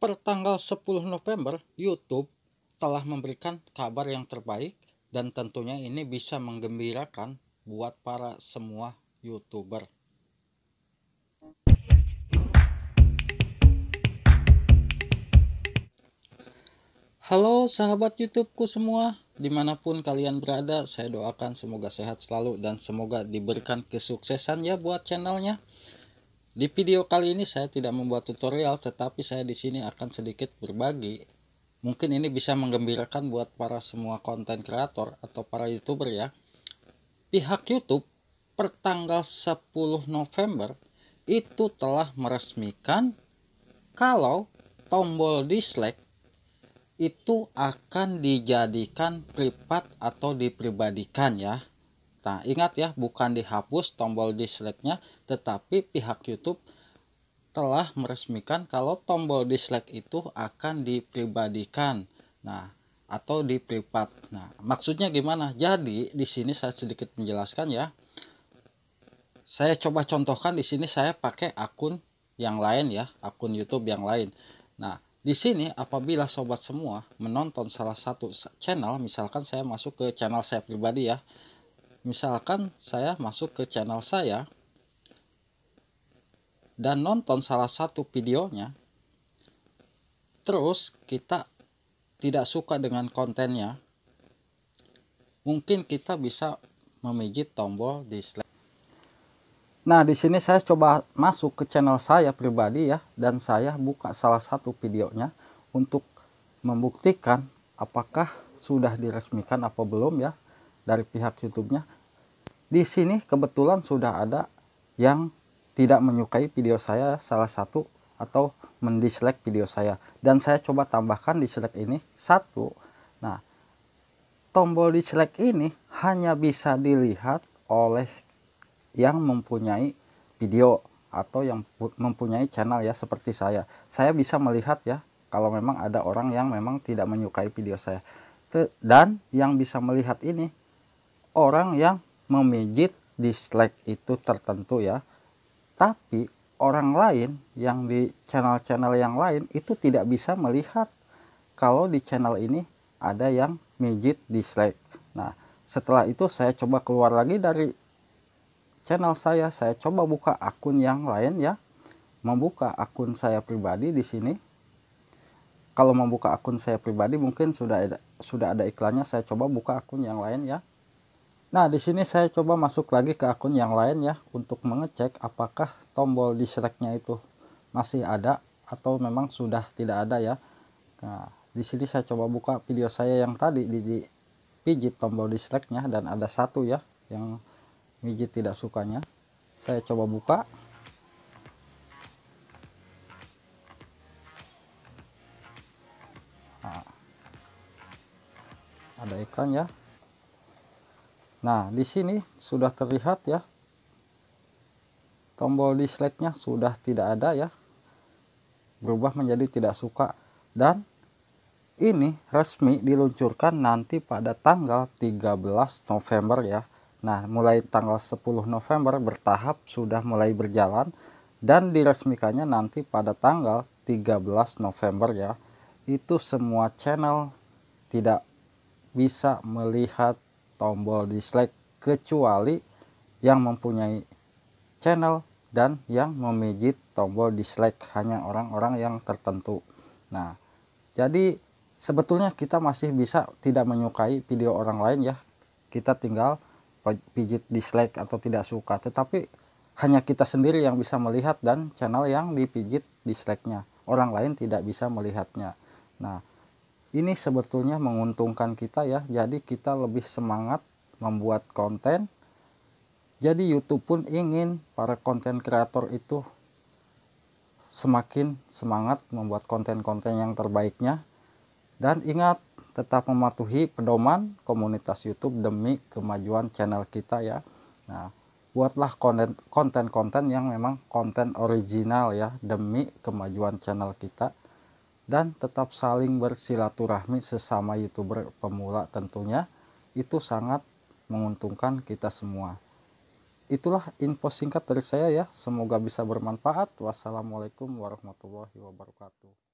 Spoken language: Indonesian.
Pertanggal tanggal 10 November, YouTube telah memberikan kabar yang terbaik dan tentunya ini bisa menggembirakan buat para semua YouTuber. Halo sahabat YouTubeku semua, dimanapun kalian berada, saya doakan semoga sehat selalu dan semoga diberikan kesuksesan ya buat channelnya. Di video kali ini saya tidak membuat tutorial tetapi saya di sini akan sedikit berbagi. Mungkin ini bisa menggembirakan buat para semua konten kreator atau para YouTuber ya. Pihak YouTube per tanggal 10 November itu telah meresmikan kalau tombol dislike itu akan dijadikan privat atau dipribadikan ya. Nah, ingat ya, bukan dihapus tombol dislike-nya, tetapi pihak YouTube telah meresmikan kalau tombol dislike itu akan dipribadikan. Nah, atau di Nah, maksudnya gimana? Jadi, di sini saya sedikit menjelaskan ya. Saya coba contohkan di sini saya pakai akun yang lain ya, akun YouTube yang lain. Nah, di sini apabila sobat semua menonton salah satu channel, misalkan saya masuk ke channel saya pribadi ya. Misalkan saya masuk ke channel saya dan nonton salah satu videonya, terus kita tidak suka dengan kontennya, mungkin kita bisa memijit tombol dislike. Nah, di sini saya coba masuk ke channel saya pribadi ya, dan saya buka salah satu videonya untuk membuktikan apakah sudah diresmikan apa belum ya dari pihak YouTube-nya. Di sini kebetulan sudah ada yang tidak menyukai video saya salah satu atau mendislike video saya dan saya coba tambahkan dislike ini satu. Nah, tombol dislike ini hanya bisa dilihat oleh yang mempunyai video atau yang mempunyai channel ya seperti saya. Saya bisa melihat ya kalau memang ada orang yang memang tidak menyukai video saya. Dan yang bisa melihat ini orang yang memijit dislike itu tertentu ya tapi orang lain yang di channel-channel yang lain itu tidak bisa melihat kalau di channel ini ada yang mijit dislike nah setelah itu saya coba keluar lagi dari channel saya saya coba buka akun yang lain ya membuka akun saya pribadi di sini kalau membuka akun saya pribadi mungkin sudah ada, sudah ada iklannya saya coba buka akun yang lain ya Nah, di sini saya coba masuk lagi ke akun yang lain ya untuk mengecek apakah tombol dislike nya itu masih ada atau memang sudah tidak ada ya. Nah, di sini saya coba buka video saya yang tadi di, pijit tombol dislike nya dan ada satu ya yang mijit tidak sukanya. Saya coba buka. Nah, ada iklan ya Nah, di sini sudah terlihat ya. Tombol dislike-nya sudah tidak ada ya. Berubah menjadi tidak suka dan ini resmi diluncurkan nanti pada tanggal 13 November ya. Nah, mulai tanggal 10 November bertahap sudah mulai berjalan dan diresmikannya nanti pada tanggal 13 November ya. Itu semua channel tidak bisa melihat tombol dislike kecuali yang mempunyai channel dan yang memijit tombol dislike hanya orang-orang yang tertentu. Nah, jadi sebetulnya kita masih bisa tidak menyukai video orang lain ya. Kita tinggal pijit dislike atau tidak suka, tetapi hanya kita sendiri yang bisa melihat dan channel yang dipijit dislike-nya. Orang lain tidak bisa melihatnya. Nah, ini sebetulnya menguntungkan kita ya jadi kita lebih semangat membuat konten jadi YouTube pun ingin para konten kreator itu semakin semangat membuat konten-konten yang terbaiknya dan ingat tetap mematuhi pedoman komunitas YouTube demi kemajuan channel kita ya nah buatlah konten konten konten yang memang konten original ya demi kemajuan channel kita dan tetap saling bersilaturahmi sesama youtuber pemula tentunya itu sangat menguntungkan kita semua itulah info singkat dari saya ya semoga bisa bermanfaat wassalamualaikum warahmatullahi wabarakatuh